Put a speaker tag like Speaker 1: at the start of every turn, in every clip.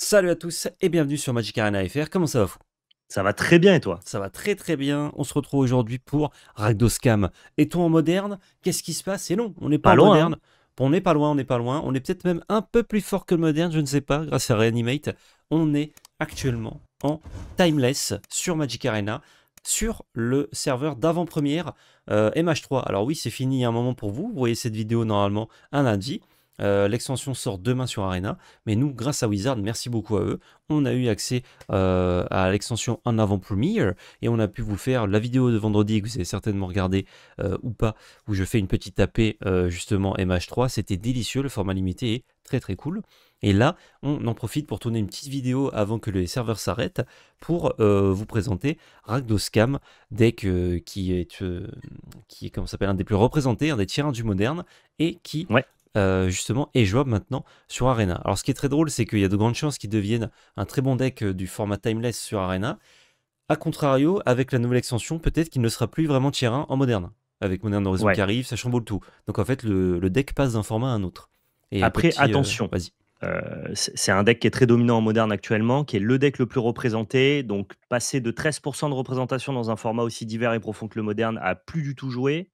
Speaker 1: Salut à tous et bienvenue sur Magic Arena FR. Comment ça va vous Ça va très bien et toi Ça va très très bien. On se retrouve aujourd'hui pour Ragdoscam. Cam. Est-on en moderne Qu'est-ce qui se passe Et non, on n'est pas, loin. Hein. Moderne. On n'est pas loin, on n'est pas loin. On est peut-être même un peu plus fort que le moderne, je ne sais pas, grâce à Reanimate. On est actuellement en Timeless sur Magic Arena sur le serveur d'avant-première euh, MH3. Alors oui, c'est fini un moment pour vous. Vous voyez cette vidéo normalement un lundi. Euh, l'extension sort demain sur Arena, mais nous, grâce à Wizard, merci beaucoup à eux, on a eu accès euh, à l'extension en avant première et on a pu vous faire la vidéo de vendredi que vous avez certainement regardé euh, ou pas, où je fais une petite tapée justement MH3. C'était délicieux, le format limité est très très cool. Et là, on en profite pour tourner une petite vidéo avant que les serveurs s'arrêtent pour vous présenter Ragdoscam, deck qui est, qui est comment s'appelle, un des plus représentés, un des tiers du moderne, et qui euh, justement est jouable maintenant sur Arena. Alors ce qui est très drôle, c'est qu'il y a de grandes chances qu'il devienne un très bon deck euh, du format Timeless sur Arena. A contrario, avec la nouvelle extension, peut-être qu'il ne sera plus vraiment tier 1 en moderne. Avec Modern Horizon qui arrive, ça chamboule tout. Donc en fait, le,
Speaker 2: deck passe d'un format à un autre. Et Après, euh, attention. Vas-y. c'est un deck qui est très dominant en moderne actuellement, qui est le deck le plus représenté. Donc, passer de 13% de représentation dans un format aussi divers et profond que le moderne à plus du tout jouer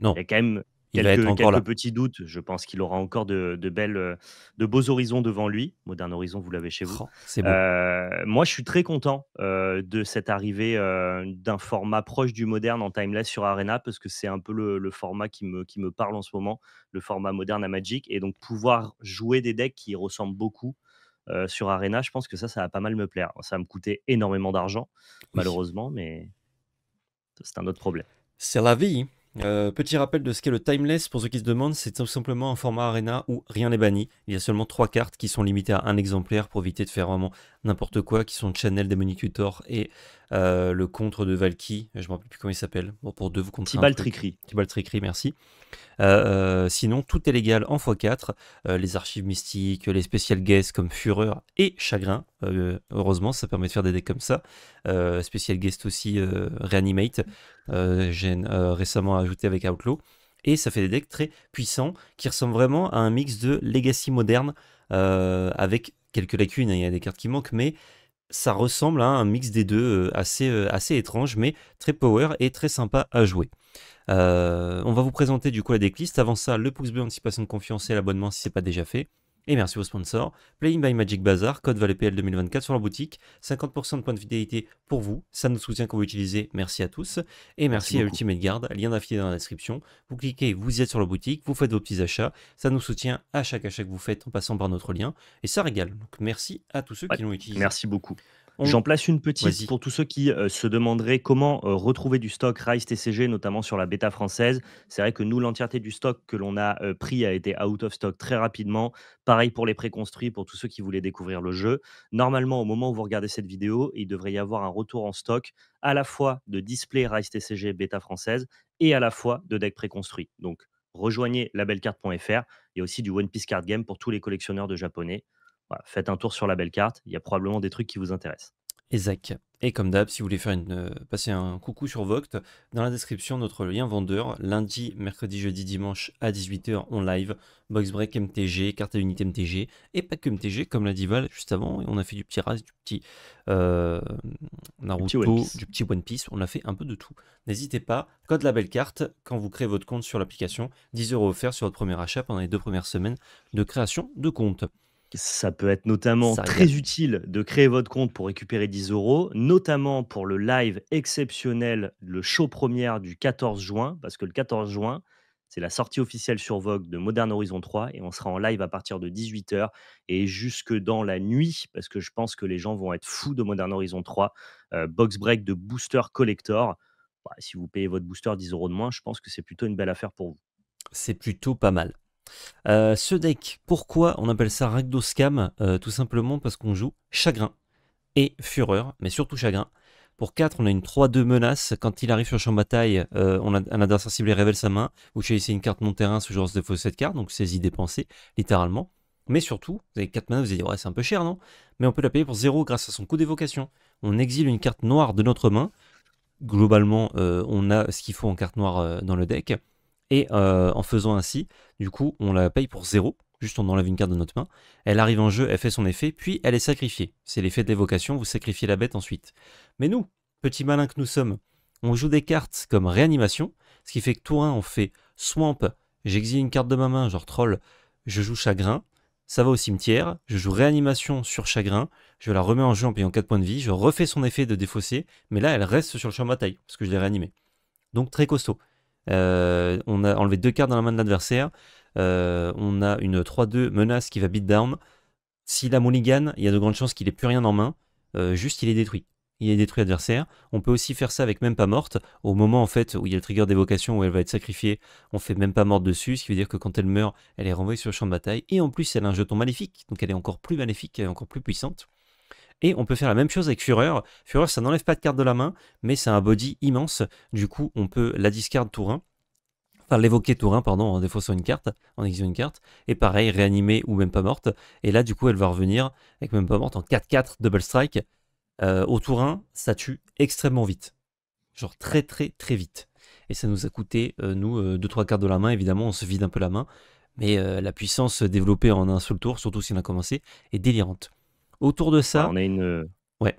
Speaker 2: non. Il y quand même quelques, quelques petits doutes. Je pense qu'il aura encore de, belles, euh, de beaux horizons devant lui. Modern Horizon, vous l'avez chez vous. Oh, euh, moi, je suis très content euh, de cette arrivée d'un format proche du moderne en timeless sur Arena parce que c'est un peu le, format qui me, qui me parle en ce moment, le format moderne à Magic. Et donc, pouvoir jouer des decks qui ressemblent beaucoup. sur Arena, je pense que ça, ça va pas mal me plaire. Ça va me coûter énormément d'argent, malheureusement, mais c'est un autre problème. C'est la vie. Hein. Euh, petit rappel de ce qu'est le timeless
Speaker 1: pour ceux qui se demandent, c'est tout simplement un format arena où rien n'est banni. Il y a seulement trois cartes qui sont limitées à un exemplaire pour éviter de faire vraiment n'importe quoi, qui sont Channel, Demonic et euh, le contre de Valky, je ne me rappelle plus comment il s'appelle, bon, pour deux vous comptez. Tibal Tricri. Tibal Tricri, merci. Euh, euh, sinon, tout est légal en x4, les archives mystiques, les spéciales guests comme Fureur et Chagrin, heureusement, ça permet de faire des decks comme ça. spécial guest aussi, Reanimate, j'ai récemment ajouté avec Outlaw et ça fait des decks très puissants qui ressemblent vraiment à un mix de Legacy moderne avec quelques lacunes, hein. il y a des cartes qui manquent, mais ça ressemble à un mix des deux euh, euh, assez, étrange, mais très power et très sympa à jouer. Euh, on va vous présenter du coup la decklist. Avant ça, le pouce bleu, anticipation de confiance et l'abonnement si ce n'est pas déjà fait. Et merci aux sponsors, Playing by Magic Bazaar, code ValetPL 2024 sur la boutique, 50% de points de fidélité pour vous, ça nous soutient quand vous utilisez merci à tous. Et merci, à Ultimate Guard, lien d'affilié dans la description. Vous cliquez, vous y êtes sur la boutique, vous faites vos petits achats, ça nous soutient à chaque achat que vous faites en passant par notre lien, et ça régale.
Speaker 2: Donc merci à tous ceux qui l'ont utilisé. Merci beaucoup. J'en place une petite pour tous ceux qui euh, se demanderaient comment euh, retrouver du stock Rise TCG, notamment sur la bêta française. C'est vrai que nous, l'entièreté du stock que l'on a euh, pris a été out of stock très rapidement. Pareil pour les préconstruits, pour tous ceux qui voulaient découvrir le jeu. Normalement, au moment où vous regardez cette vidéo, il devrait y avoir un retour en stock à la fois de display Rise TCG bêta française et à la fois de deck préconstruit. Donc, rejoignez labelcarte.fr et aussi du One Piece Card Game pour tous les collectionneurs de japonais faites un tour sur la belle carte, il y a probablement des trucs qui vous intéressent.
Speaker 1: Exact. Et comme d'hab, si vous voulez faire une, euh, passer un coucou sur Voct, dans la description, notre lien vendeur, lundi, mercredi, jeudi, dimanche à 18h on live, box break MTG, carte à unité MTG, et pack MTG, comme l'a dit Val juste avant, on a fait du petit Raz, du petit euh, Naruto, petit, One Piece, on a fait un peu de tout. N'hésitez pas, code la belle carte, quand vous créez votre compte sur l'application, 10 euros offerts sur votre premier achat pendant les deux premières semaines de création de compte. Ça peut être
Speaker 2: notamment très utile de créer votre compte pour récupérer 10 euros, notamment pour le live exceptionnel, le show première du 14 juin, parce que le 14 juin, c'est la sortie officielle sur Vogue de Modern Horizon 3 et on sera en live à partir de 18h et jusque dans la nuit parce que je pense que les gens vont être fous de Modern Horizon 3, euh, box break de Booster Collector. Bah, si vous payez votre booster 10 euros de moins, je pense que c'est plutôt une belle affaire pour vous.
Speaker 1: C'est plutôt pas mal ce euh, deck, pourquoi on appelle ça Ragdoscam euh, Tout simplement parce qu'on joue Chagrin et Fureur, mais surtout Chagrin. Pour 4, on a une 3-2 menace. Quand il arrive sur champ de bataille, euh, on a un adversaire et révèle sa main ou choisissez une carte non-terrain Ce genre de fausse cette carte, donc saisie dépenser littéralement. Mais surtout, vous avez 4 mana, vous allez dire, ouais, c'est un peu cher, non Mais on peut la payer pour 0 grâce à son coup d'évocation. On exile une carte noire de notre main. Globalement, on a ce qu'il faut en carte noire dans le deck. Et euh, en faisant ainsi, du coup, on la paye pour zéro, juste on enlève une carte de notre main. Elle arrive en jeu, elle fait son effet, puis elle est sacrifiée. C'est l'effet d'évocation, vous sacrifiez la bête ensuite. Mais nous, petits malins que nous sommes, on joue des cartes comme réanimation, ce qui fait que tour 1, on fait swamp, j'exile une carte de ma main, genre troll, je joue chagrin, ça va au cimetière, je joue réanimation sur chagrin, je la remets en jeu en payant 4 points de vie, je refais son effet de défausser, mais là elle reste sur le champ de bataille, parce que je l'ai réanimée. Donc très costaud. Euh, on a enlevé deux cartes dans la main de l'adversaire. Euh, on a une 3-2 menace qui va beat down. Si la mulligan, il y a de grandes chances qu'il ait plus rien en main. Euh, juste, il est détruit. Il est détruit adversaire. On peut aussi faire ça avec même pas morte. Au moment en fait où il y a le trigger d'évocation où elle va être sacrifiée, on fait même pas morte dessus, ce qui veut dire que quand elle meurt, elle est renvoyée sur le champ de bataille. Et en plus, elle a un jeton maléfique, donc elle est encore plus maléfique, et encore plus puissante. Et on peut faire la même chose avec Fureur. Fureur, ça n'enlève pas de carte de la main, mais c'est un body immense. Du coup, on peut la discard tour 1. Enfin, l'évoquer tour 1, pardon, en sur une carte, en exilant une carte. Et pareil, réanimer ou même pas morte. Et là, du coup, elle va revenir avec même pas morte en 4-4, double strike. Euh, au tour 1, ça tue extrêmement vite. Genre très très très vite. Et ça nous a coûté, euh, nous, 2-3 euh, cartes de la main, évidemment, on se vide un peu la main. Mais la puissance développée en un seul tour, surtout si on a commencé, est délirante.
Speaker 2: Autour de ça. Bah, on a une. Euh, ouais,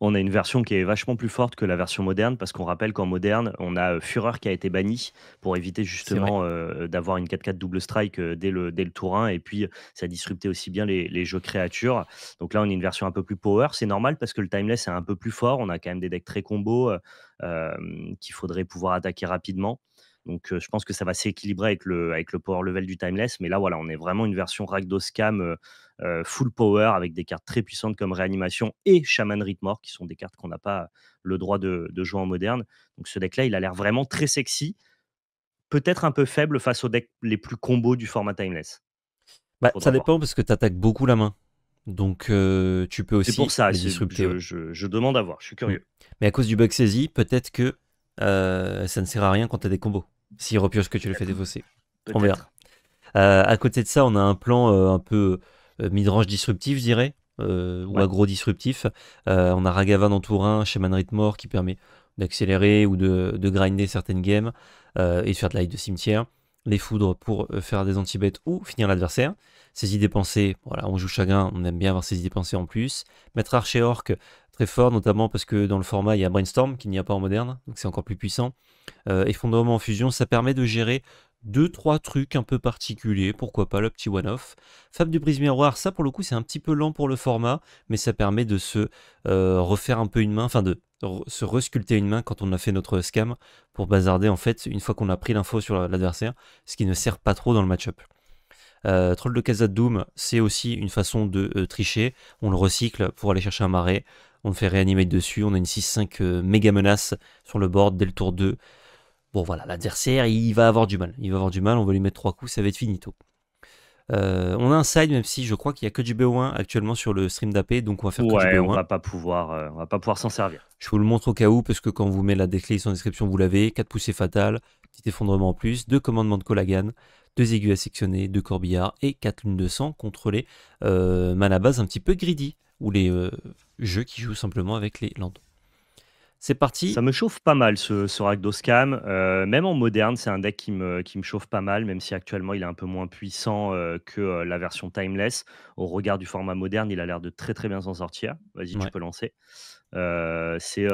Speaker 2: On a une version qui est vachement plus forte que la version moderne parce qu'on rappelle qu'en moderne, on a euh, Fureur qui a été banni pour éviter justement euh, d'avoir une 4-4 double strike dès le, dès le tour 1 et puis ça disruptait aussi bien les, jeux créatures. Donc là, on a une version un peu plus power. C'est normal parce que le timeless est un peu plus fort. On a quand même des decks très combo qu'il faudrait pouvoir attaquer rapidement. Donc, je pense que ça va s'équilibrer avec le, avec le power level du Timeless. Mais là, voilà, on est vraiment une version Ragdos Cam full power avec des cartes très puissantes comme Réanimation et Shaman Ritmore, qui sont des cartes qu'on n'a pas le droit de, jouer en moderne. Donc, ce deck-là, il a l'air vraiment très sexy. Peut-être un peu faible face aux decks les plus combos du format Timeless. Bah, ça dépend parce que tu attaques beaucoup la main.
Speaker 1: Donc tu peux aussi pour ça, les disrupter.
Speaker 2: Je, je, demande à voir, je suis mm. curieux.
Speaker 1: Mais à cause du bug saisie, peut-être que ça ne sert à rien quand tu as des combos. Si repioche que tu le fais défausser. On verra. Euh, à côté de ça, on a un plan euh, un peu euh, midrange disruptif, je dirais, ou agro disruptif. on a Ragavan en Tourin, Shaman Ritmore qui permet d'accélérer ou de, grinder certaines games et de faire de l'aide de cimetière. Les foudres pour faire des anti-bêtes ou finir l'adversaire. Ces idées pensées, voilà, on joue chagrin, on aime bien avoir ces idées pensées en plus. Mettre Archer Orc, très fort, notamment parce que dans le format, il y a Brainstorm qu'il n'y a pas en moderne, donc c'est encore plus puissant. Et euh, effondrement en fusion, ça permet de gérer deux, trois trucs un peu particuliers, pourquoi pas le petit one-off. Fab du brise miroir, ça pour le coup, c'est un petit peu lent pour le format, mais ça permet de se euh, refaire un peu une main, enfin de se resculpter une main quand on a fait notre scam pour bazarder en fait une fois qu'on a pris l'info sur l'adversaire, ce qui ne sert pas trop dans le match-up. Euh, Troll de Casa Doom, c'est aussi une façon de tricher. On le recycle pour aller chercher un marais on fait réanimer dessus, on a une 6-5 euh, méga menace sur le board dès le tour 2. Bon voilà, l'adversaire, il va avoir du mal. Il va avoir du mal, on va lui mettre 3 coups, ça va être finito. Euh, on a un side, même si je crois qu'il n'y a que du BO1 actuellement sur le stream d'AP, donc on va faire que du BO1. On va
Speaker 2: pas pouvoir, euh, on va pas pouvoir s'en servir.
Speaker 1: Je vous le montre au cas où, parce que quand vous mettez la décliste en description, vous l'avez. 4 poussées fatales, petit effondrement en plus, 2 commandements de Colagan, 2 aigus à sectionner, 2 corbillards et 4 lunes de sang contre les euh, manabas un petit peu greedy, ou les jeu qui joue simplement avec les landes.
Speaker 2: C'est parti. Ça me chauffe pas mal ce, ce euh, même en moderne, c'est un deck qui me, qui me chauffe pas mal, même si actuellement il est un peu moins puissant euh, que euh, la version Timeless. Au regard du format moderne, il a l'air de très très bien s'en sortir. Vas-y, tu peux lancer. c'est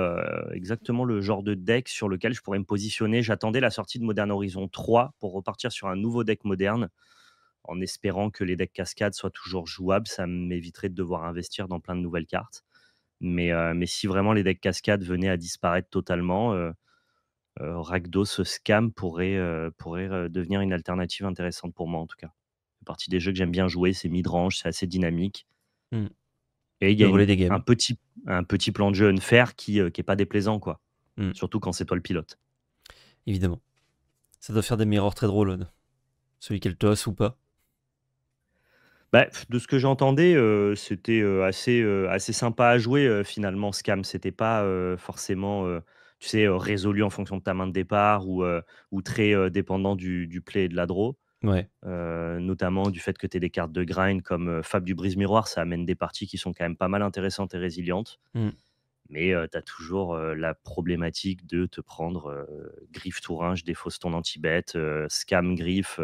Speaker 2: exactement le genre de deck sur lequel je pourrais me positionner. J'attendais la sortie de Modern Horizon 3 pour repartir sur un nouveau deck moderne en espérant que les decks cascades soient toujours jouables. Ça m'éviterait de devoir investir dans plein de nouvelles cartes. Euh, mais, si vraiment les decks cascade venaient à disparaître totalement, euh, euh, Ragdos Scam pourrait, pourrait devenir une alternative intéressante pour moi en tout cas. C'est partie des jeux que j'aime bien jouer, c'est midrange, c'est assez dynamique. Hmm. Et il y a un, petit, un petit plan de jeu unfair qui n'est pas déplaisant, quoi. Hmm. Surtout quand c'est toi le pilote.
Speaker 1: Évidemment. Ça doit faire des mirrors très drôles, celui qui ou pas.
Speaker 2: Bah, de ce que j'entendais, euh, c'était, euh, assez, euh, assez sympa à jouer, finalement Scam. C'était pas, forcément, tu sais, résolu en fonction de ta main de départ ou, ou très, dépendant du play de la draw. Ouais. notamment du fait que tu aies des cartes de grind comme, Fab du Brise-Miroir, ça amène des parties qui sont quand même pas mal intéressantes et résilientes. Mmh. Mais, tu as toujours, la problématique de te prendre, tour Griffe je défausse ton anti-bet, Scam Griffe,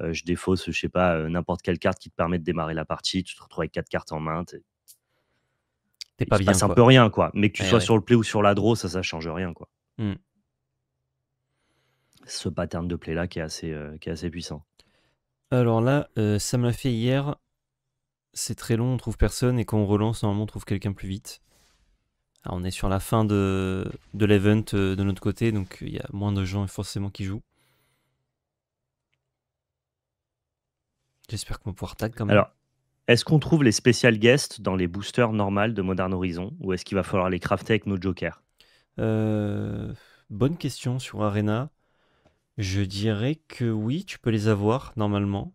Speaker 2: euh, je défausse, je sais pas, euh, n'importe quelle carte qui te permet de démarrer la partie, tu te retrouves avec quatre cartes en main.
Speaker 1: T'es pas bien. un peu rien, quoi. Mais que tu sois sur le
Speaker 2: play ou sur la draw, ça, ça change rien, quoi. Hmm. Ce pattern de play là qui est assez, euh, qui est assez puissant.
Speaker 1: Alors là, ça me l'a fait hier. C'est très long, on trouve personne et quand on relance, normalement, on trouve quelqu'un plus vite. Ah, on est sur la fin de, de l'event de notre côté, donc il y a moins de gens forcément qui jouent. J'espère que mon pouvoir tag quand même. Alors,
Speaker 2: est-ce qu'on trouve les spécial guests dans les boosters normales de Modern Horizon ou est-ce qu'il va falloir les crafter avec nos jokers
Speaker 1: euh, Bonne question sur Arena. Je dirais que oui, tu peux les avoir normalement.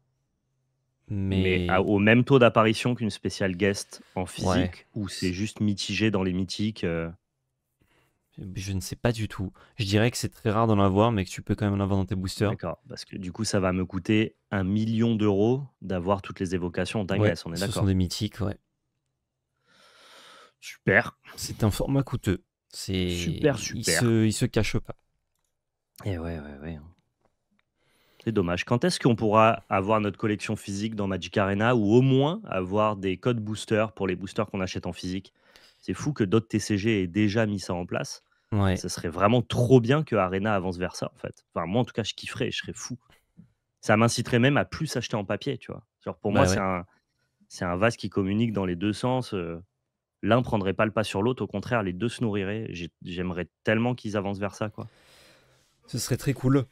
Speaker 1: Mais,
Speaker 2: au même taux d'apparition qu'une spécial guest en physique ou c'est juste mitigé dans les mythiques euh, je
Speaker 1: ne sais pas du tout. Je dirais que c'est très rare d'en avoir, mais que tu peux quand même en avoir dans tes boosters. D'accord,
Speaker 2: parce que du coup, ça va me coûter un million d'euros d'avoir toutes les évocations d'Ingress, on est d'accord. Ce sont des
Speaker 1: mythiques, ouais. Super. C'est un format coûteux. C'est super, super. Il se, se cache pas.
Speaker 2: Et eh ouais, ouais, ouais. Hein. C'est dommage. Quand est-ce qu'on pourra avoir notre collection physique dans Magic Arena ou au moins avoir des codes boosters pour les boosters qu'on achète en physique C'est fou que d'autres TCG aient déjà mis ça en place. Ce serait vraiment trop bien que Arena avance vers ça, en fait. Enfin, moi, en tout cas, je kifferais, je serais fou. Ça m'inciterait même à plus acheter en papier, tu vois. pour moi, bah c'est un vase qui communique dans les deux sens. Euh. L'un prendrait pas le pas sur l'autre, au contraire, les deux se nourriraient. J'aimerais tellement qu'ils avancent vers ça, quoi.
Speaker 1: Ce serait très cool.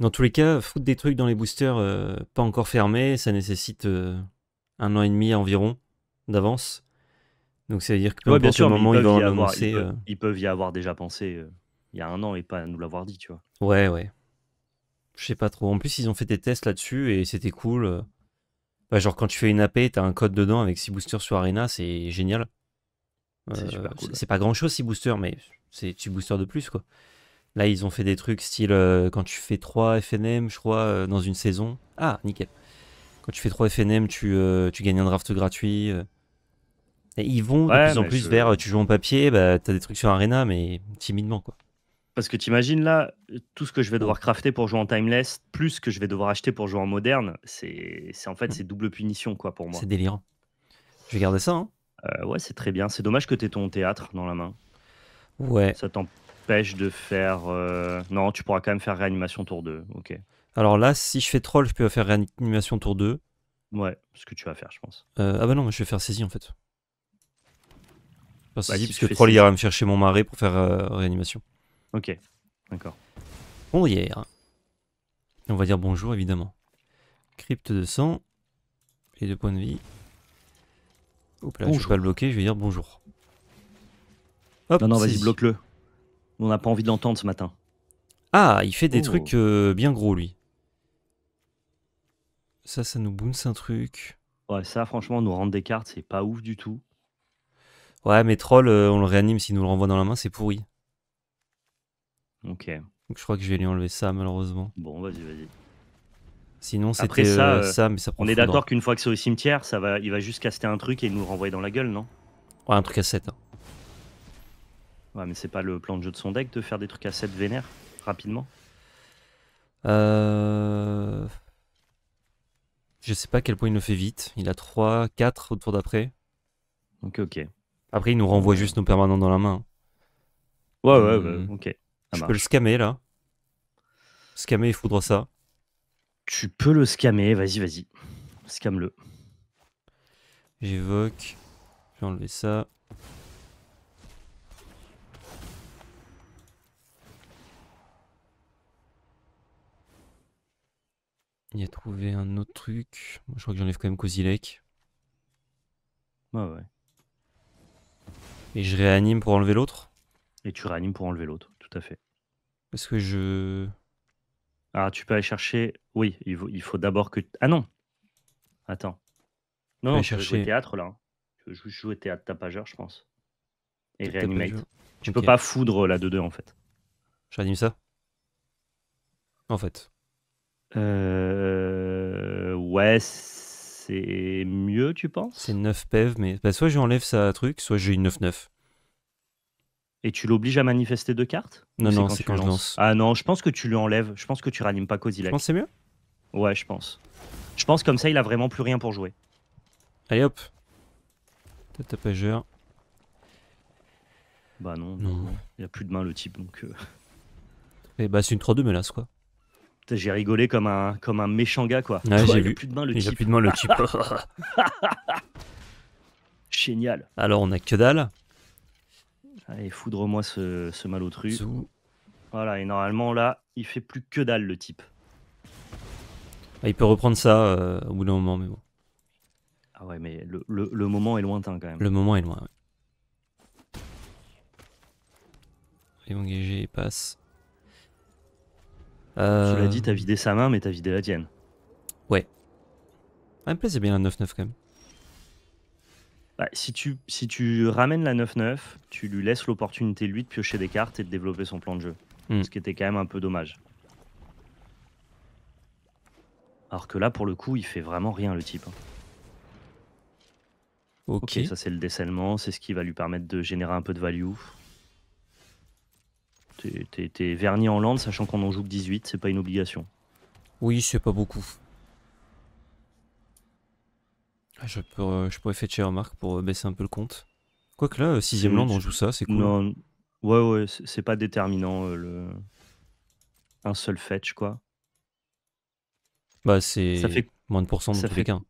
Speaker 1: Dans tous les cas, foutre des trucs dans les boosters euh, pas encore fermés, ça nécessite euh, un an et demi environ d'avance. Donc ça veut dire que bien sûr, moment, ils, peuvent y avoir,
Speaker 2: euh, ils, peuvent, y avoir déjà pensé euh, il y a un an et pas nous l'avoir dit, tu vois.
Speaker 1: Ouais, ouais. Je sais pas trop. En plus, ils ont fait des tests là-dessus et c'était cool. Euh. Bah, genre, quand tu fais une AP, t'as un code dedans avec 6 boosters sur Arena, c'est génial. C'est pas grand chose, 6 boosters, mais c'est 6 boosters de plus, quoi. Là, ils ont fait des trucs style quand tu fais 3 FNM, je crois, dans une saison. Ah, nickel. Quand tu fais 3 FNM, tu, tu gagnes un draft gratuit
Speaker 2: ils vont de plus en plus vers euh,
Speaker 1: tu joues en papier, bah, t'as des trucs sur Arena, mais timidement quoi.
Speaker 2: Parce que t'imagines là, tout ce que je vais devoir crafter pour jouer en timeless, plus ce que je vais devoir acheter pour jouer en moderne, c'est en fait mm. c'est double punition quoi pour moi. C'est délirant. Je vais garder ça. Hein. Euh, ouais, c'est très bien. C'est dommage que t'aies ton théâtre dans la main. Ouais. Ça t'empêche de faire. Euh, non, tu pourras quand même faire réanimation tour 2. Ok.
Speaker 1: Alors là, si je fais troll, je peux faire réanimation tour 2.
Speaker 2: Ouais, ce que tu vas faire, je pense.
Speaker 1: ah bah non, je vais faire saisie en fait. Vas-y, parce que Troll ira me chercher mon marais pour faire euh, réanimation.
Speaker 2: Ok, d'accord.
Speaker 1: Bon, hier. On va dire bonjour, évidemment. Crypte de sang et de points de vie. Oups, là, je vais pas le bloquer, je vais dire bonjour. non, non, vas-y,
Speaker 2: bloque-le. On n'a pas envie de l'entendre ce matin.
Speaker 1: Ah, il fait des oh. trucs euh, bien gros, lui. Ça, ça nous bounce un truc.
Speaker 2: Ouais, ça, franchement, nous rendre des cartes, c'est pas ouf du tout.
Speaker 1: Ouais, mais troll, euh, on le réanime s'il nous le renvoie dans la main, c'est pourri. Ok. Donc je crois que je vais lui enlever ça, malheureusement.
Speaker 2: Bon, vas-y, vas-y.
Speaker 1: Sinon, c'était ça, euh, euh, ça, mais ça prend On est d'accord hein.
Speaker 2: qu'une fois que c'est au cimetière, ça va, il va juste caster un truc et nous le renvoyer dans la gueule, non
Speaker 1: Ouais, un truc à 7. Hein.
Speaker 2: Ouais, mais c'est pas le plan de jeu de son deck de faire des trucs à 7 vénères, rapidement
Speaker 1: euh... Je sais pas à quel point il le fait vite. Il a 3, 4 au tour d'après. Ok, ok. Après, il nous renvoie juste nos permanents dans la main.
Speaker 2: Ouais, ouais, euh, ouais, ok. je peux le
Speaker 1: scammer là. Scammer, il faudra ça.
Speaker 2: Tu peux le scammer, vas-y, vas-y. Scamme-le.
Speaker 1: J'évoque. Je vais enlever ça. Il y a trouvé un autre truc. Moi, je crois que j'enlève quand même Kozilek. Ouais, ouais. Et je réanime pour enlever l'autre
Speaker 2: Et tu réanimes pour enlever l'autre, tout à fait.
Speaker 1: Parce que je.
Speaker 2: Ah, tu peux aller chercher. Oui, il faut, d'abord que. Ah non Attends. Non, je chercher... Hein. jouer théâtre là. Je veux jouer théâtre tapageur, je pense. Et réanimate. Tu peux pas foudre la 2-2 en fait. Je réanime ça En fait.
Speaker 1: Euh... Ouais, c'est mieux, tu penses C'est 9 PEV, mais soit bah, soit j'enlève ça truc, soit j'ai une 9-9.
Speaker 2: Et tu l'obliges à manifester deux cartes Non, non, c'est quand, je lance. Ah non, je pense que tu lui enlèves. Je pense que tu ranimes pas Tu penses que c'est mieux Ouais, je pense. Je pense comme ça, il a vraiment plus rien pour jouer. Allez hop. Tata pageur. Bah non, non, non, Il a plus de main le type donc. Et euh. eh bah c'est une 3-2 menace quoi j'ai rigolé comme un, comme un méchant gars, quoi. j'ai vu. Plus de main, le type. Génial.
Speaker 1: Alors, on a que dalle.
Speaker 2: Allez, foudre-moi ce, ce malotru. Voilà, et normalement, là, il fait plus que dalle, le type.
Speaker 1: Ah, il peut reprendre ça euh, au bout d'un moment, mais bon.
Speaker 2: Ah ouais, mais le, moment est lointain, quand même. Le
Speaker 1: moment est loin, ouais. Et il passe. Tu l'as euh, dit, t'as vidé
Speaker 2: sa main, mais t'as vidé la tienne.
Speaker 1: Ouais. Ah, plus, c'est bien la 9-9 quand même.
Speaker 2: Bah, si, tu, si tu ramènes la 9-9, tu lui laisses l'opportunité, lui, de piocher des cartes et de développer son plan de jeu. Hmm. Ce qui était quand même un peu dommage. Alors que là, pour le coup, il fait vraiment rien, le type. Hein. Ok. ça, c'est le décèlement. C'est ce qui va lui permettre de générer un peu de value. T'es verni en lande, sachant qu'on en joue que 18, c'est pas une obligation.
Speaker 1: Oui, c'est pas beaucoup. Ah,
Speaker 2: je, euh, je pourrais fetcher remarque pour euh,
Speaker 1: baisser un peu le compte.
Speaker 2: Quoique là, 6 euh, land, on joue ça, c'est cool. ouais, ouais, c'est pas déterminant le... un seul fetch, quoi.
Speaker 1: Bah, c'est fait... moins de pourcent de ça fait... qu'un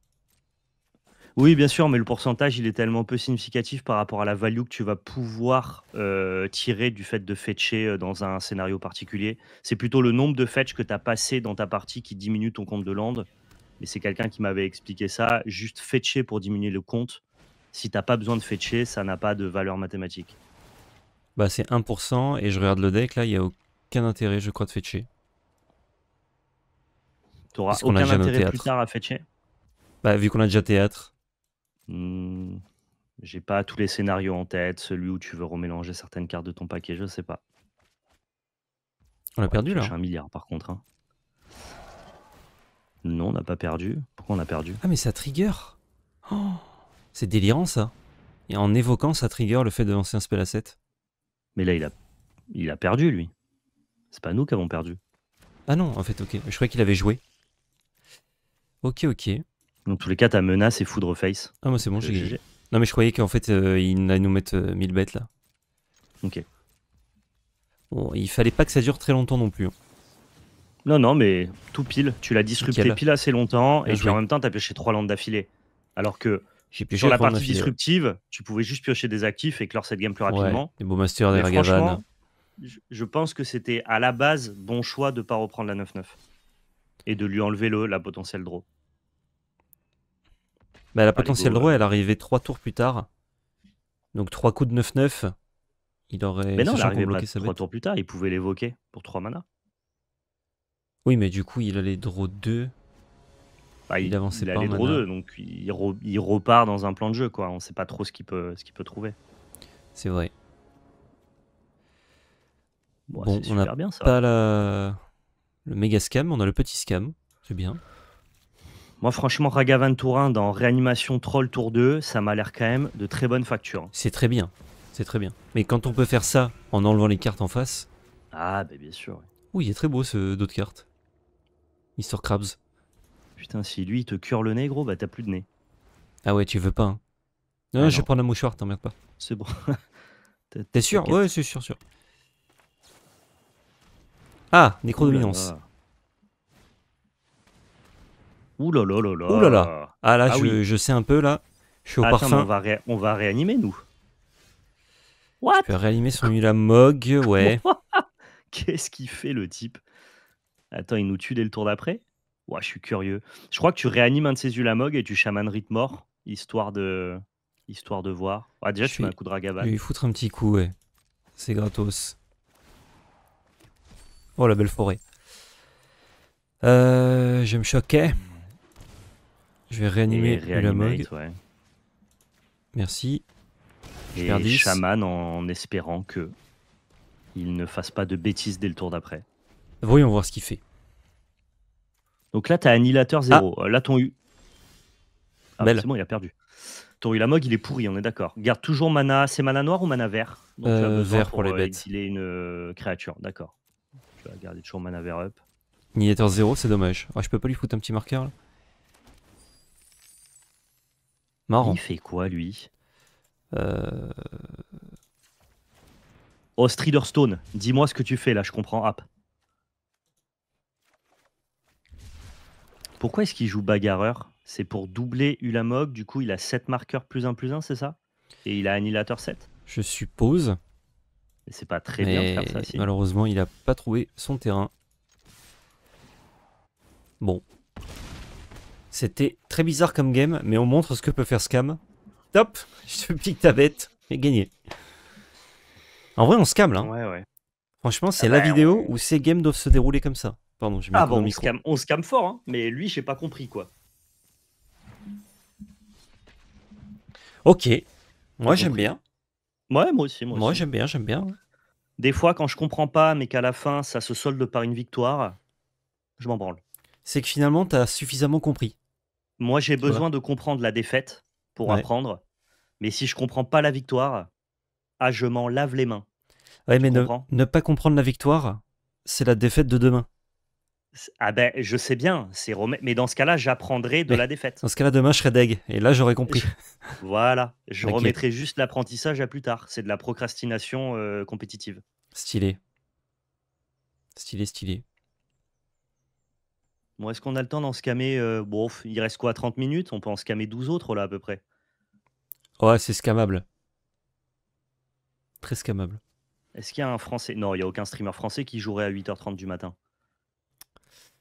Speaker 2: oui, bien sûr, mais le pourcentage, il est tellement peu significatif par rapport à la value que tu vas pouvoir euh, tirer du fait de fetcher euh, dans un scénario particulier. C'est plutôt le nombre de fetch que tu as passé dans ta partie qui diminue ton compte de land. Mais c'est quelqu'un qui m'avait expliqué ça. Juste fetcher pour diminuer le compte. Si tu t'as pas besoin de fetcher, ça n'a pas de valeur mathématique.
Speaker 1: Bah, c'est 1%, et je regarde le deck, là, il n'y a aucun intérêt, je crois, de fetcher.
Speaker 2: Tu auras aucun intérêt plus tard à fetcher
Speaker 1: Bah, vu qu'on a déjà théâtre.
Speaker 2: J'ai pas tous les scénarios en tête, celui où tu veux remélanger certaines cartes de ton paquet, je sais pas. On a perdu là. un milliard par contre. Hein.
Speaker 1: Non, on n'a pas perdu. Pourquoi on a perdu Ah mais ça trigger. Oh, c'est délirant ça. Et en évoquant ça trigger le fait de lancer un spell à 7. Mais là il a, il
Speaker 2: a perdu lui. C'est pas nous qui avons perdu. Ah non, en fait, ok. Je croyais qu'il avait joué. Ok, ok. Dans tous les cas, ta menace et foudre face. Ah, moi, c'est bon, j'ai gagné.
Speaker 1: Non, mais je croyais qu'en fait, euh, il allait nous mettre 1000 euh, bêtes là. Ok. Bon, il fallait pas que ça dure très longtemps non plus. Hein.
Speaker 2: Non, non, mais tout pile. Tu l'as disrupté pile assez longtemps et puis ah, en même temps, t'as pioché pêché 3 landes d'affilée. Alors que sur la partie disruptive, tu pouvais juste piocher des actifs et clore cette game plus rapidement. Ouais, des beaux masters, des Ragavan. Je pense que c'était à la base bon choix de pas reprendre la 9-9 et de lui enlever le, la potentielle draw.
Speaker 1: Bah, la potentielle draw, elle arrivait 3 tours plus tard. Donc 3 coups de 9-9. Il aurait. Mais non, arrivait 3
Speaker 2: tours plus tard. Il pouvait l'évoquer pour 3 mana.
Speaker 1: Oui, mais du coup, il allait draw 2. Bah, il, il, avançait il allait Draw 2,
Speaker 2: donc il, repart dans un plan de jeu, quoi. On sait pas trop ce qu'il peut, trouver.
Speaker 1: C'est vrai. Bon, on a pas la... le méga scam, on a le petit scam. C'est bien.
Speaker 2: Moi, franchement, Ragavan Tourin dans Réanimation Troll Tour 2, ça m'a l'air quand même de très bonne facture.
Speaker 1: C'est très bien, c'est très bien. Mais quand on peut faire ça en enlevant les cartes en face.
Speaker 2: Ah, bah bien sûr.
Speaker 1: Oui, il est très beau ce d'autres de cartes. Mr. Krabs.
Speaker 2: Putain, si lui il te cure le nez, gros, bah t'as plus de nez. Ah ouais, tu veux pas, hein.
Speaker 1: Non, ah je vais prendre un mouchoir, t'emmerdes pas. C'est bon. T'es sûr Ouais, c'est sûr, sûr. Ah, nécrodominance.
Speaker 2: Ouh là là là Ah là, ah
Speaker 1: je, sais un peu là. Je suis au parfum.
Speaker 2: On va, réanimer nous. What Tu peux
Speaker 1: réanimer son Ulamog ouais.
Speaker 2: Qu'est-ce qu'il fait le type Attends, il nous tue dès le tour d'après Ouais, je suis curieux. Je crois que tu réanimes un de ses Ulamog et tu chamanes Rite mort, histoire de, histoire de voir. Ah, déjà, tu mets un coup de ragavan. Je vais lui foutre
Speaker 1: un petit coup, ouais. C'est gratos. Oh, la belle forêt. Euh, je me choquais. Je vais réanimer la mog. Merci.
Speaker 2: Et je chaman en espérant que il ne fasse pas de bêtises dès le tour d'après. Voyons voir ce qu'il fait. Donc là, t'as annihilateur ah. 0. Là, ton U. Ah, c'est bon, il a perdu. Ton Ulamog, il est pourri, on est d'accord. Garde toujours mana. C'est mana noir ou mana vert Donc, euh, Vert pour, les euh, bêtes. Il est une euh, créature, d'accord. Tu vas garder toujours mana vert up.
Speaker 1: Annihilateur 0, c'est dommage. je peux pas lui foutre un petit marqueur là
Speaker 2: Il fait quoi, lui euh... Oh, dis-moi ce que tu fais là, je comprends. App. Pourquoi est-ce qu'il joue bagarreur C'est pour doubler Ulamog, du coup il a 7 marqueurs plus 1 plus 1, c'est ça Et il a Annihilateur 7
Speaker 1: Je suppose. C'est pas très bien de faire ça. Malheureusement, il a pas trouvé son terrain. Bon, c'était très bizarre comme game, mais on montre ce que peut faire Scam. Top Je te pique ta bête. et gagné. En vrai, on scam là. Hein. Ouais, ouais. Franchement, c'est ah la bah, vidéo où ces games doivent se dérouler comme ça. Pardon, je ah bon,
Speaker 2: on scam, fort, hein, mais lui, j'ai pas compris quoi. Ok. Moi, j'aime bien. Ouais, moi aussi. Moi, moi j'aime bien, j'aime bien. Des fois, quand je comprends pas, mais qu'à la fin, ça se solde par une victoire, je m'en branle. C'est que finalement, t'as
Speaker 1: suffisamment compris.
Speaker 2: Moi, j'ai besoin de comprendre la défaite pour apprendre. Mais si je comprends pas la victoire, ah, je m'en lave les mains.
Speaker 1: mais ne, pas comprendre la victoire, c'est la défaite de demain.
Speaker 2: Ah ben, je sais bien, c'est mais dans ce cas-là, j'apprendrai de la défaite.
Speaker 1: Dans ce cas-là, demain, je serai deg, et là, j'aurais compris.
Speaker 2: Voilà, je remettrai juste l'apprentissage à plus tard. C'est de la procrastination euh, compétitive.
Speaker 1: Stylé. Stylé, stylé
Speaker 2: est-ce qu'on a le temps d'en scammer euh, il reste quoi 30 minutes On peut en scammer 12 autres là à peu près.
Speaker 1: Ouais, c'est scammable. Très scammable.
Speaker 2: Est-ce qu'il y a un français Non, il n'y a aucun streamer français qui jouerait à 8h30 du matin.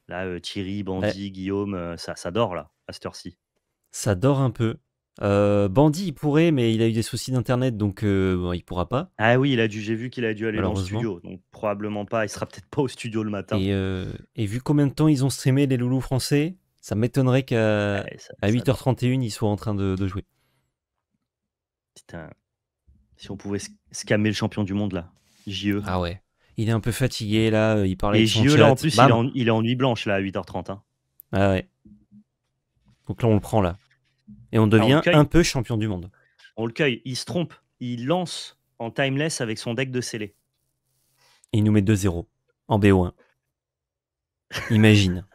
Speaker 2: Là, euh, Thierry, Bandit, eh. Guillaume, euh, ça, ça dort là, à cette heure-ci.
Speaker 1: Ça dort un peu. Euh, Bandit, il pourrait, mais il
Speaker 2: a eu des soucis d'internet, donc euh, il pourra pas. Ah oui, il a dû, j'ai vu qu'il a dû aller dans le studio, donc probablement pas. Il sera peut-être pas au studio le matin. Euh,
Speaker 1: et, vu combien de temps ils ont streamé les loulous français, ça m'étonnerait qu'à 8h31, ils soient en train de, jouer.
Speaker 2: Putain. Si on pouvait scammer le champion du monde là, JE. Ah ouais.
Speaker 1: Il est un peu fatigué là, euh, il parlait et JE, e, là en plus,
Speaker 2: il est en, nuit blanche là à 8h30. Hein.
Speaker 1: Ah ouais. Donc là, on le prend là. Et on devient un peu champion du monde.
Speaker 2: On le cueille. Il se trompe. Il lance en timeless avec son deck de scellé.
Speaker 1: Il nous met 2-0 en BO1. Imagine.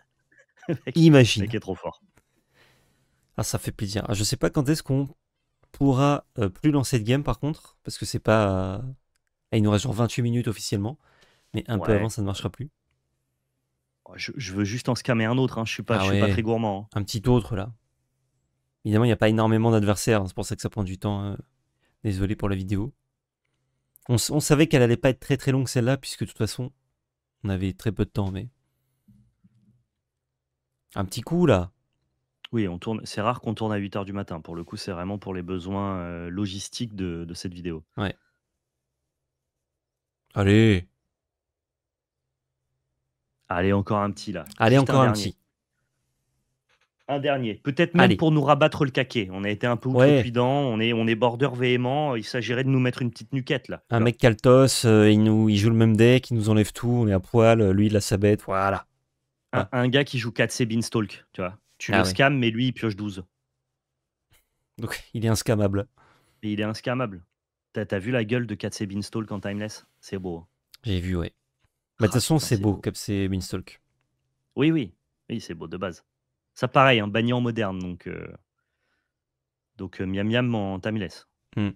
Speaker 1: Imagine. Le est trop fort. Ah, ça fait plaisir. Je je sais pas quand est-ce qu'on pourra euh, plus lancer de game par contre, parce que c'est pas. Euh, il nous reste genre 28 minutes officiellement, mais un peu avant ça ne marchera plus.
Speaker 2: Oh, je, veux juste en scammer un autre, hein. je suis pas, ah suis pas très gourmand.
Speaker 1: Hein. Un petit autre là. Évidemment, il n'y a pas énormément d'adversaires, hein, c'est pour ça que ça prend du temps. Euh. Désolé pour la vidéo. On, savait qu'elle allait pas être très très longue celle-là, puisque de toute façon, on avait très peu de temps, mais. Un petit coup là.
Speaker 2: Oui, on tourne. C'est rare qu'on tourne à 8 h du matin. Pour le coup, c'est vraiment pour les besoins euh, logistiques de, cette vidéo.
Speaker 1: Ouais. Allez.
Speaker 2: Allez, encore un petit là. Allez, encore un petit. Un dernier, peut-être même pour nous rabattre le caquet. On a été un peu outrepidant, on est, on est border véhément. Il s'agirait de nous mettre une petite nuquette là. Un mec
Speaker 1: Kaltos, euh, il, nous, il joue le même deck, il nous enlève tout, on est à poil, lui il a sa bête, voilà.
Speaker 2: Un, gars qui joue 4C Beanstalk, tu vois. Tu ah le ouais. mais lui il pioche 12.
Speaker 1: Donc il est inscamable.
Speaker 2: Et il est inscamable. T'as vu la gueule de 4C Beanstalk en Timeless C'est beau. Hein. J'ai vu, ouais. Bah, de toute ah, façon,
Speaker 1: c'est beau, beau. 4C Beanstalk.
Speaker 2: Oui, oui. Oui, c'est beau de base. Ça, pareil, un hein, en moderne. Donc, euh, donc euh, miam miam en Tamiles
Speaker 1: mmh.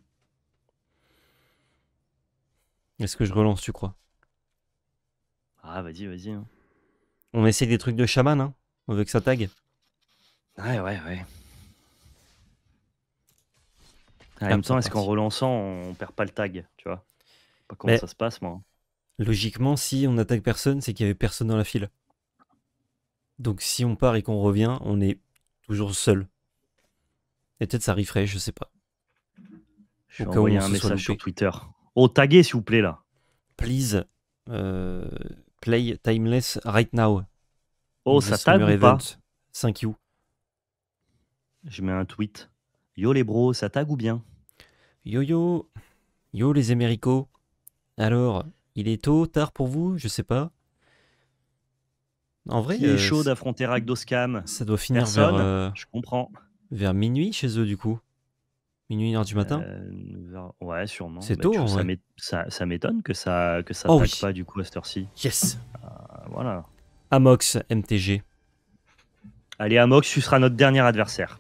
Speaker 1: Est-ce que je relance, tu crois
Speaker 2: Ah, vas-y, vas-y. Hein.
Speaker 1: On essaie des trucs de chaman, hein On veut que ça tag.
Speaker 2: Ouais, ouais, ouais.
Speaker 1: en même temps, est-ce qu'en
Speaker 2: relançant, on perd pas le tag, tu vois sais Pas comment ça se passe, moi. Hein.
Speaker 1: Logiquement, si on attaque personne, c'est qu'il y avait personne dans la file. Donc si on part et qu'on revient, on est toujours seul. Et peut-être ça refresh, je sais pas.
Speaker 2: Je vais envoyer un message sur Twitter. Oh, taguez s'il vous plaît là. Please,
Speaker 1: euh, play Timeless right now. Oh, ça tague ou pas
Speaker 2: 5 you. Je mets un tweet. Yo les bros, ça tague ou bien Yo yo, yo les émericots. Alors, il est tôt, tard pour
Speaker 1: vous Je sais pas. En vrai, il est euh, chaud
Speaker 2: d'affronter Ça doit finir Personne, vers. Euh, je comprends.
Speaker 1: Vers minuit chez eux, du coup. Minuit, une heure du matin
Speaker 2: euh, Ouais, sûrement. C'est bah, tôt, Ça m'étonne que ça que ça oh pas, du coup, à cette heure-ci. Yes Voilà. Amox, MTG. Allez, Amox, tu seras notre dernier adversaire.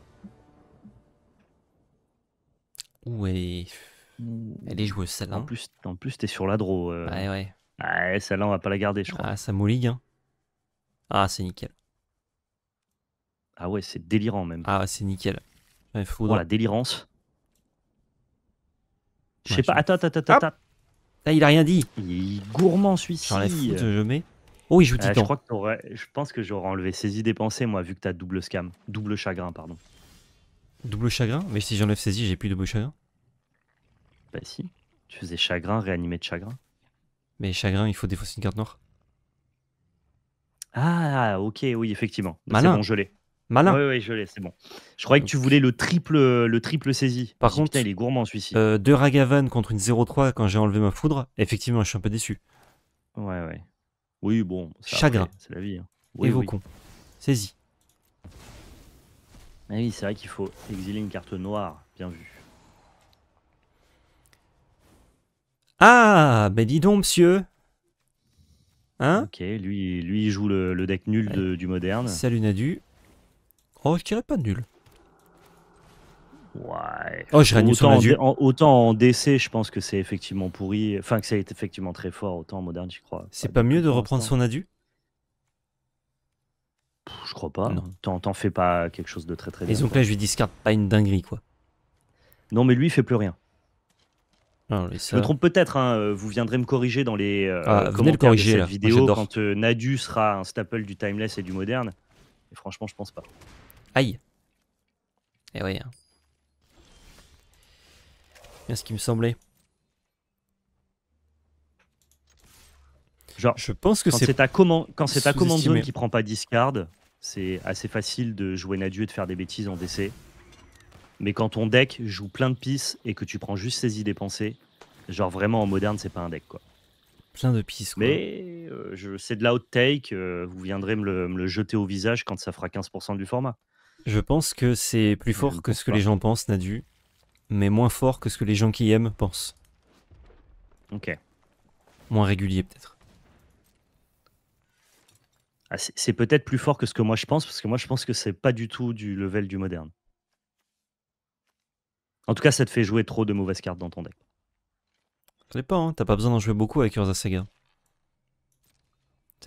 Speaker 2: Ouh, Elle est joueuse, celle-là. En hein. plus, en plus t'es sur la draw. Ouais, ouais. Ouais, celle-là, on va pas la garder, je crois. Ah, ça mouligue, hein. Ah, c'est nickel. Ah ouais, c'est délirant même. Ah, c'est nickel. Il faut oh, la délirance. Je sais pas. Attends, attends, attends, attends. Ah, il a rien dit. Il est gourmand celui-ci. je mets. Oh oui, je vous dis euh, je, crois que je pense que j'aurais enlevé saisie dépensée, moi, vu que t'as double scam. Double chagrin, pardon.
Speaker 1: Double chagrin Mais si j'enlève saisie, j'ai plus double chagrin.
Speaker 2: Bah si. Tu faisais chagrin, réanimé de chagrin.
Speaker 1: Mais chagrin, il faut défausser
Speaker 2: une carte noire. Ah, OK, oui, effectivement. C'est bon, je l'ai. Malin. Oui, oui, je c'est bon. Je croyais que tu voulais le triple, le triple saisi. Par contre, il est gourmand celui-ci.
Speaker 1: Euh, deux Ragavan contre une 0-3 quand j'ai enlevé ma foudre, effectivement, je suis un peu déçu. Ouais,
Speaker 2: ouais. Oui, bon. Chagrin. C'est la vie. hein. Oui, Saisi. Ah oui, c'est vrai qu'il faut exiler une carte noire. Bien vu.
Speaker 1: Ah, ben dis donc, monsieur,
Speaker 2: Hein ok, lui, lui il joue le, deck nul du moderne. Salut Nadu. Oh, je dirais pas nul. Ouais. Oh, je autant, en, autant en DC, je pense que c'est effectivement pourri. Enfin, que ça est effectivement très fort. Autant en moderne, je crois.
Speaker 1: C'est pas, mieux de reprendre son Nadu
Speaker 2: Je crois pas. T'en fais pas quelque chose de très très bien. Et donc là, je lui discarde pas une dinguerie, quoi. Non, mais lui, il fait plus rien. Ah, je me trompe peut-être, hein, euh, vous viendrez me corriger dans les cette vidéo quand Nadu sera un staple du timeless et du moderne. Et franchement, je pense pas. Aïe. Eh oui. Hein. ce qui me semblait. Genre, je pense que c'est quand c'est à command zone qui prend pas discard, c'est assez facile de jouer Nadu et de faire des bêtises en décès. Mais quand ton deck joue plein de pistes et que tu prends juste idées pensées, genre vraiment en moderne, c'est pas un deck quoi.
Speaker 1: Plein de pistes quoi.
Speaker 2: Mais euh, je, c'est de l'outtake, take, euh, vous viendrez me le, jeter au visage quand ça fera 15% du format.
Speaker 1: Je pense que c'est plus fort que ce que les gens pensent, Nadu, mais moins fort que ce que les gens qui aiment
Speaker 2: pensent. Ok. Moins régulier peut-être. Ah, c'est peut-être plus fort que ce que moi je pense, parce que moi je pense que c'est pas du tout du level du moderne. En tout cas, ça te fait jouer trop de mauvaises cartes dans ton deck.
Speaker 1: Ça dépend, hein. t'as pas besoin
Speaker 2: d'en jouer beaucoup avec Urza Saga.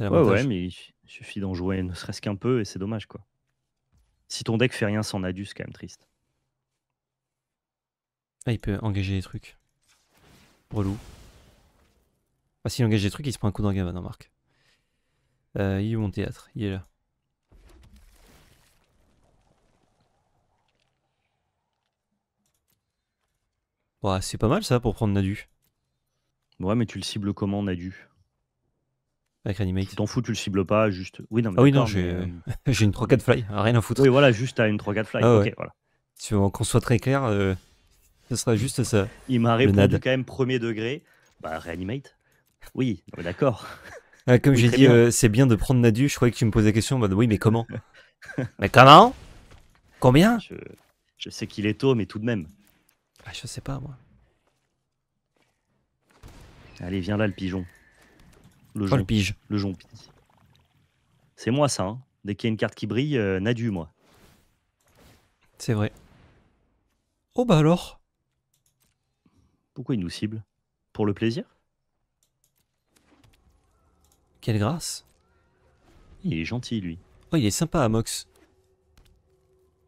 Speaker 2: Ouais, ouais, mais il suffit d'en jouer ne serait-ce qu'un peu et c'est dommage quoi. Si ton deck fait rien sans Nadus, c'est quand même triste.
Speaker 1: Ah, il peut engager les trucs. Relou. Ah, s'il engage des trucs, il se prend un coup dans Gavan, dans Marc. il est où mon théâtre Il est là.
Speaker 2: c'est pas mal ça pour prendre Nadu. Ouais, mais tu le cibles comment, Nadu Avec reanimate Tu t'en fous, tu le cibles pas, juste. Oui, non, mais ah oui, non, euh,
Speaker 1: j'ai une 3-4 fly,
Speaker 2: rien à foutre. Oui, voilà, juste à une 3-4 fly. Ah ok,
Speaker 1: voilà. Tu veux qu'on soit très clair, euh, ce sera juste ça. Il m'arrive répondu
Speaker 2: quand même premier degré. Bah, Reanimate. Oui, d'accord. Ah, comme j'ai dit, euh, c'est
Speaker 1: bien de prendre Nadu. Je croyais que tu me posais la question. Bah, oui, mais comment Mais comment Combien
Speaker 2: je sais qu'il est tôt, mais tout de même. Ah, je sais pas, moi. Allez, viens là, le pigeon. Le, oh, le pige. Le C'est moi, ça. Hein. Dès qu'il y a une carte qui brille, euh, Nadu, moi. C'est vrai. Oh bah alors Pourquoi il nous cible Pour le plaisir Quelle grâce Il est gentil, lui. Oh, il est sympa, Amox.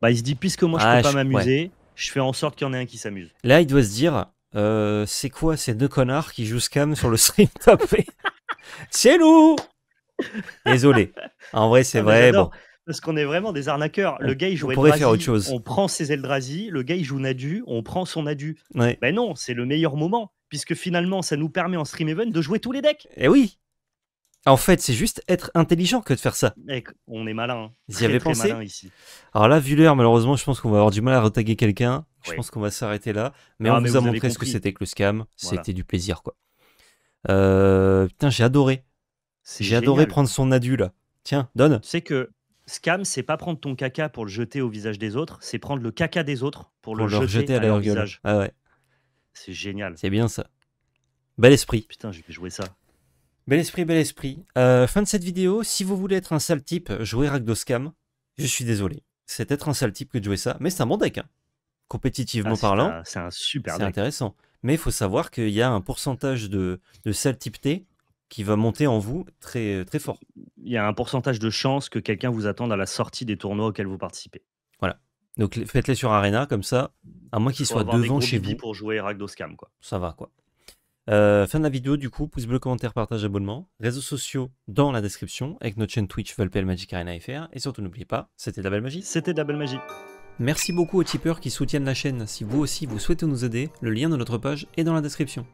Speaker 1: Bah, il se dit, puisque moi, je ah, peux pas m'amuser
Speaker 2: je fais en sorte qu'il y en ait un qui s'amuse.
Speaker 1: Là, il doit se dire, euh, c'est quoi ces deux connards qui jouent scam sur le stream tapé
Speaker 2: C'est nous Désolé.
Speaker 1: En vrai, c'est ah, vrai. Bon.
Speaker 2: Parce qu'on est vraiment des arnaqueurs. Le gars, il joue Eldrazi, On prend ses Eldrazi, le gars, il joue Nadu, on prend son Nadu. mais Ben non, c'est le meilleur moment, puisque finalement, ça nous permet en Stream Event de jouer tous les decks. Et eh oui en fait, c'est juste
Speaker 1: être intelligent que de faire ça.
Speaker 2: Mec, on est malin. Hein. Vous y avez pensé
Speaker 1: Alors là, vu l'heure, malheureusement, je pense qu'on va avoir du mal à retaguer quelqu'un. Je pense qu'on va s'arrêter là. Mais ah, on nous a montré ce que c'était que le scam.
Speaker 2: C'était du plaisir, quoi. Euh, putain, j'ai adoré. J'ai adoré prendre son adu, là. Tiens, donne. Tu sais que scam, c'est pas prendre ton caca pour le jeter au visage des autres, c'est prendre le caca des autres pour, le jeter, à, leur, visage.
Speaker 1: Ah ouais. C'est génial. C'est bien ça. Bel esprit. Putain, j'ai vais jouer ça. Bel esprit, bel esprit. Euh, fin de cette vidéo. Si vous voulez être un sale type, jouez Ragdoscam. Je suis désolé. C'est être un sale type que de jouer ça. Mais c'est un bon deck. Hein. Compétitivement ah, parlant. C'est un super deck. C'est intéressant. Mais il faut savoir qu'il y a un pourcentage de, de sale T qui va monter en
Speaker 2: vous très, très fort. Il y a un pourcentage de chance que quelqu'un vous attende à la sortie des tournois auxquels vous participez.
Speaker 1: Voilà. Donc faites-les sur Arena, comme ça, à moins qu'il soit devant chez vous.
Speaker 2: pour jouer Ragdoscam, quoi.
Speaker 1: Ça va, quoi. Euh, fin de la vidéo, du coup, pouce bleu, commentaire, partage, abonnement. Réseaux sociaux dans la description, avec notre chaîne Twitch VolPL Magic Arena FR. Et surtout, n'oubliez pas, c'était de la belle magie. C'était de la belle magie. Merci beaucoup aux tipeurs qui soutiennent la chaîne. Si vous aussi vous souhaitez nous aider, le lien de notre page est dans la description.